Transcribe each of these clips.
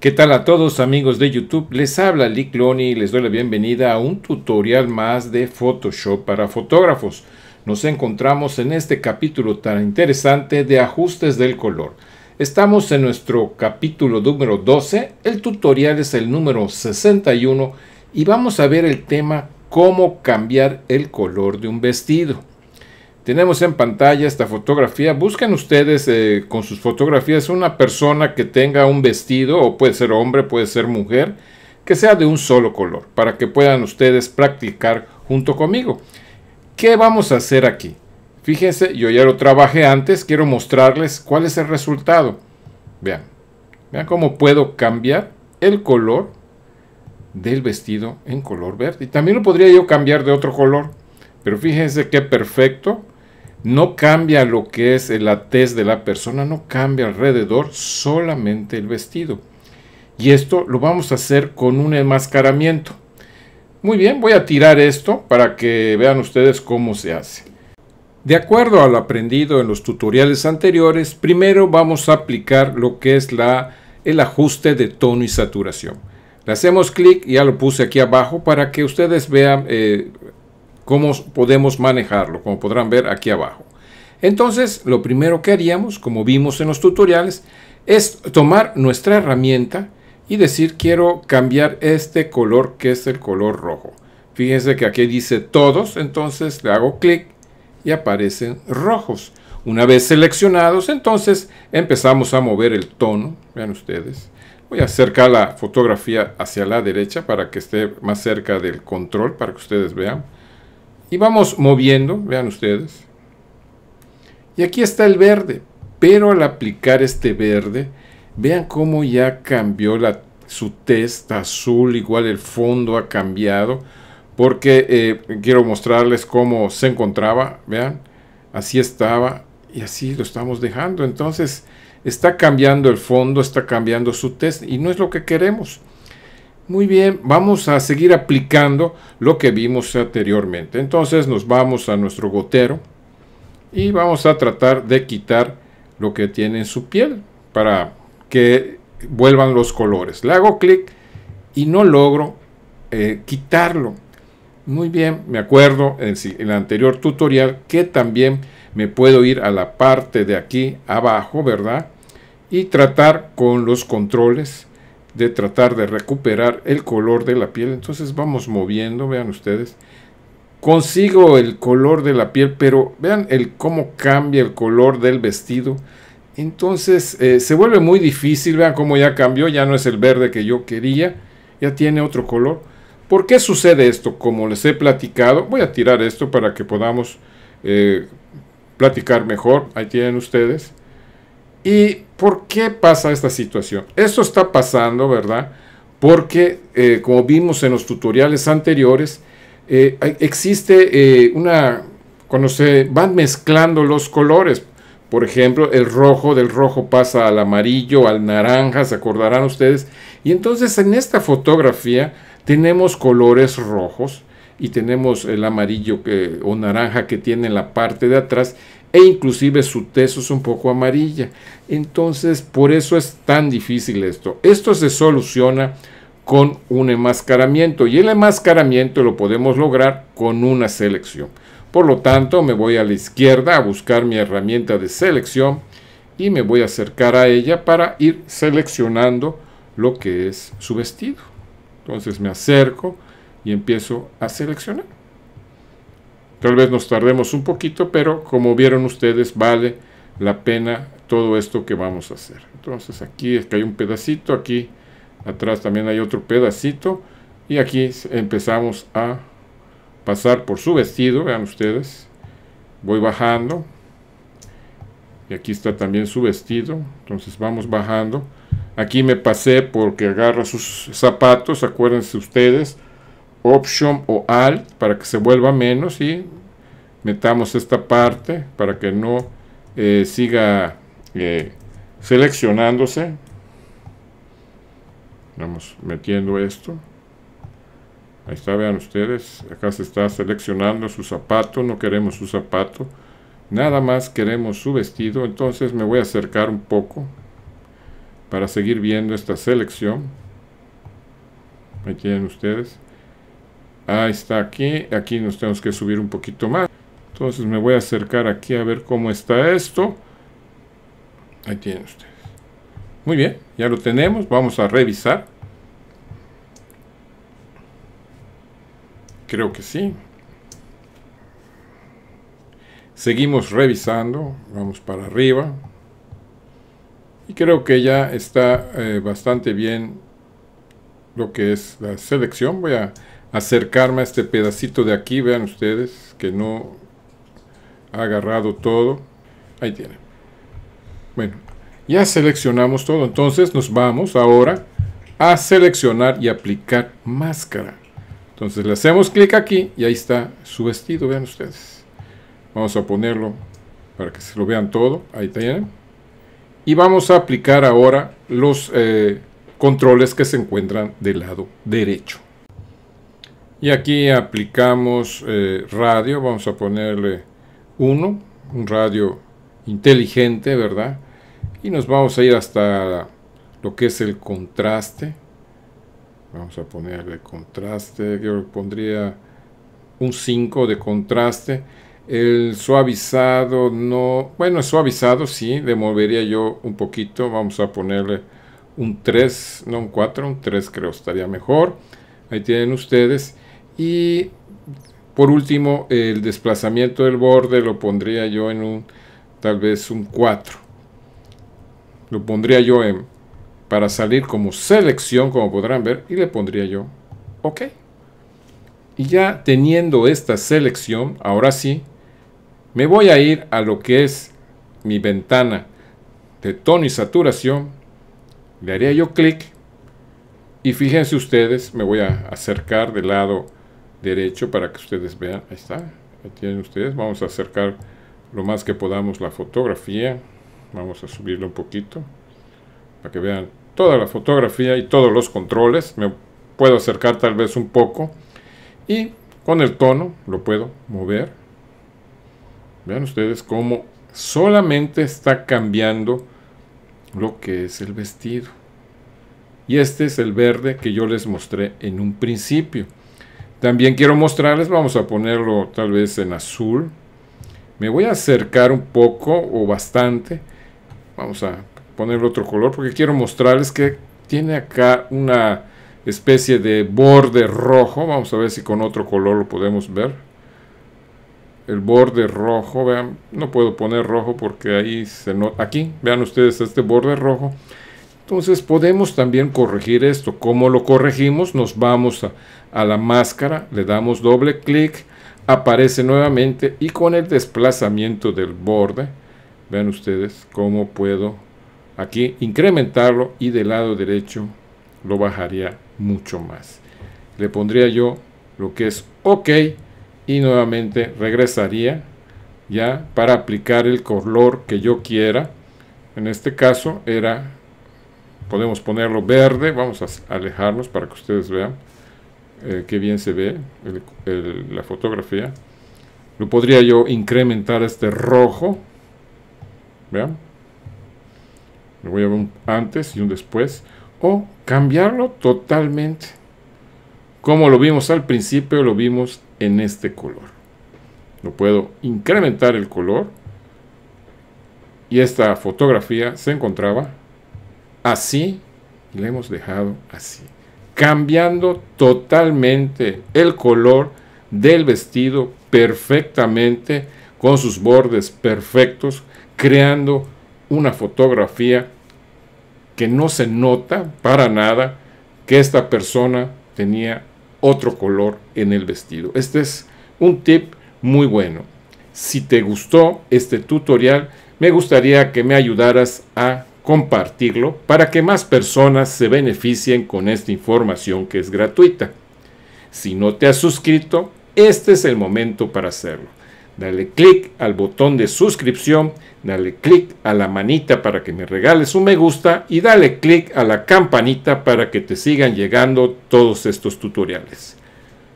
¿Qué tal a todos amigos de YouTube? Les habla Lick Loni y les doy la bienvenida a un tutorial más de Photoshop para fotógrafos. Nos encontramos en este capítulo tan interesante de ajustes del color. Estamos en nuestro capítulo número 12, el tutorial es el número 61 y vamos a ver el tema cómo cambiar el color de un vestido. Tenemos en pantalla esta fotografía. Busquen ustedes eh, con sus fotografías una persona que tenga un vestido, o puede ser hombre, puede ser mujer, que sea de un solo color, para que puedan ustedes practicar junto conmigo. ¿Qué vamos a hacer aquí? Fíjense, yo ya lo trabajé antes, quiero mostrarles cuál es el resultado. Vean, vean cómo puedo cambiar el color del vestido en color verde. Y también lo podría yo cambiar de otro color. Pero fíjense qué perfecto. No cambia lo que es la tez de la persona, no cambia alrededor, solamente el vestido. Y esto lo vamos a hacer con un enmascaramiento. Muy bien, voy a tirar esto para que vean ustedes cómo se hace. De acuerdo al aprendido en los tutoriales anteriores, primero vamos a aplicar lo que es la, el ajuste de tono y saturación. Le hacemos clic, ya lo puse aquí abajo para que ustedes vean eh, cómo podemos manejarlo, como podrán ver aquí abajo. Entonces, lo primero que haríamos, como vimos en los tutoriales, es tomar nuestra herramienta y decir quiero cambiar este color que es el color rojo. Fíjense que aquí dice todos, entonces le hago clic y aparecen rojos. Una vez seleccionados, entonces empezamos a mover el tono, vean ustedes. Voy a acercar la fotografía hacia la derecha para que esté más cerca del control, para que ustedes vean. Y vamos moviendo, vean ustedes. Y aquí está el verde, pero al aplicar este verde, vean cómo ya cambió la, su testa azul, igual el fondo ha cambiado, porque eh, quiero mostrarles cómo se encontraba, vean, así estaba y así lo estamos dejando. Entonces está cambiando el fondo, está cambiando su test y no es lo que queremos. Muy bien, vamos a seguir aplicando lo que vimos anteriormente. Entonces nos vamos a nuestro gotero y vamos a tratar de quitar lo que tiene en su piel para que vuelvan los colores. Le hago clic y no logro eh, quitarlo. Muy bien, me acuerdo en, el anterior tutorial que también me puedo ir a la parte de aquí abajo, ¿verdad? Y tratar con los controles de tratar de recuperar el color de la piel. Entonces vamos moviendo, vean ustedes. Consigo el color de la piel, pero vean el cómo cambia el color del vestido. Entonces eh, se vuelve muy difícil, vean cómo ya cambió, ya no es el verde que yo quería, ya tiene otro color. ¿Por qué sucede esto? Como les he platicado, voy a tirar esto para que podamos eh, platicar mejor. Ahí tienen ustedes. ¿Y por qué pasa esta situación? Esto está pasando, ¿verdad? Porque, eh, como vimos en los tutoriales anteriores, eh, existe eh, una... cuando se van mezclando los colores, por ejemplo, el rojo del rojo pasa al amarillo, al naranja, se acordarán ustedes. Y entonces en esta fotografía tenemos colores rojos y tenemos el amarillo o naranja que tiene en la parte de atrás e inclusive su teso es un poco amarilla. Entonces, por eso es tan difícil esto. Esto se soluciona con un enmascaramiento y el enmascaramiento lo podemos lograr con una selección. Por lo tanto, me voy a la izquierda a buscar mi herramienta de selección y me voy a acercar a ella para ir seleccionando lo que es su vestido. Entonces me acerco, y empiezo a seleccionar. Tal vez nos tardemos un poquito, pero como vieron ustedes, vale la pena todo esto que vamos a hacer. Entonces aquí es que hay un pedacito, aquí atrás también hay otro pedacito y aquí empezamos a pasar por su vestido, vean ustedes. Voy bajando y aquí está también su vestido, entonces vamos bajando. Aquí me pasé porque agarra sus zapatos, acuérdense ustedes, Option o Alt para que se vuelva menos y metamos esta parte para que no eh, siga eh, seleccionándose. Vamos metiendo esto. Ahí está, vean ustedes. Acá se está seleccionando su zapato. No queremos su zapato. Nada más queremos su vestido. Entonces me voy a acercar un poco para seguir viendo esta selección. Ahí tienen ustedes. Ahí está aquí. Aquí nos tenemos que subir un poquito más. Entonces me voy a acercar aquí a ver cómo está esto. Ahí tienen ustedes. Muy bien, ya lo tenemos. Vamos a revisar. Creo que sí. Seguimos revisando. Vamos para arriba. Y creo que ya está eh, bastante bien lo que es la selección. Voy a acercarme a este pedacito de aquí, vean ustedes que no ha agarrado todo. Ahí tiene Bueno, ya seleccionamos todo, entonces nos vamos ahora a seleccionar y aplicar máscara. Entonces le hacemos clic aquí y ahí está su vestido, vean ustedes. Vamos a ponerlo para que se lo vean todo, ahí tienen. Y vamos a aplicar ahora los eh, controles que se encuentran del lado derecho y aquí aplicamos eh, radio, vamos a ponerle 1, un radio inteligente, ¿verdad? Y nos vamos a ir hasta lo que es el contraste. Vamos a ponerle contraste, yo pondría un 5 de contraste. El suavizado no, bueno, suavizado sí, le movería yo un poquito, vamos a ponerle un 3, no un 4, un 3 creo estaría mejor. Ahí tienen ustedes. Y por último, el desplazamiento del borde lo pondría yo en un, tal vez un 4. Lo pondría yo en, para salir como selección, como podrán ver, y le pondría yo OK. Y ya teniendo esta selección, ahora sí, me voy a ir a lo que es mi ventana de tono y saturación. Le haría yo clic. Y fíjense ustedes, me voy a acercar del lado derecho para que ustedes vean. Ahí está, ahí tienen ustedes. Vamos a acercar lo más que podamos la fotografía. Vamos a subirlo un poquito para que vean toda la fotografía y todos los controles. Me puedo acercar tal vez un poco y con el tono lo puedo mover. Vean ustedes cómo solamente está cambiando lo que es el vestido. Y este es el verde que yo les mostré en un principio. También quiero mostrarles, vamos a ponerlo tal vez en azul. Me voy a acercar un poco o bastante. Vamos a ponerle otro color porque quiero mostrarles que tiene acá una especie de borde rojo. Vamos a ver si con otro color lo podemos ver. El borde rojo, vean, no puedo poner rojo porque ahí se nota. Aquí, vean ustedes este borde rojo entonces podemos también corregir esto. ¿Cómo lo corregimos? Nos vamos a, la máscara, le damos doble clic, aparece nuevamente y con el desplazamiento del borde, vean ustedes cómo puedo aquí incrementarlo y del lado derecho lo bajaría mucho más. Le pondría yo lo que es OK y nuevamente regresaría ya para aplicar el color que yo quiera. En este caso era podemos ponerlo verde, vamos a alejarnos para que ustedes vean eh, qué bien se ve la fotografía. Lo podría yo incrementar este rojo, vean. lo voy a ver un antes y un después. O cambiarlo totalmente. Como lo vimos al principio, lo vimos en este color. Lo puedo incrementar el color. Y esta fotografía se encontraba así le hemos dejado así. Cambiando totalmente el color del vestido perfectamente, con sus bordes perfectos, creando una fotografía que no se nota para nada que esta persona tenía otro color en el vestido. Este es un tip muy bueno. Si te gustó este tutorial, me gustaría que me ayudaras a compartirlo para que más personas se beneficien con esta información que es gratuita. Si no te has suscrito, este es el momento para hacerlo. Dale clic al botón de suscripción, dale clic a la manita para que me regales un me gusta y dale clic a la campanita para que te sigan llegando todos estos tutoriales.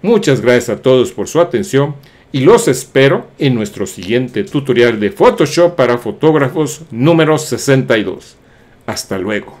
Muchas gracias a todos por su atención y los espero en nuestro siguiente tutorial de Photoshop para fotógrafos número 62. Hasta luego.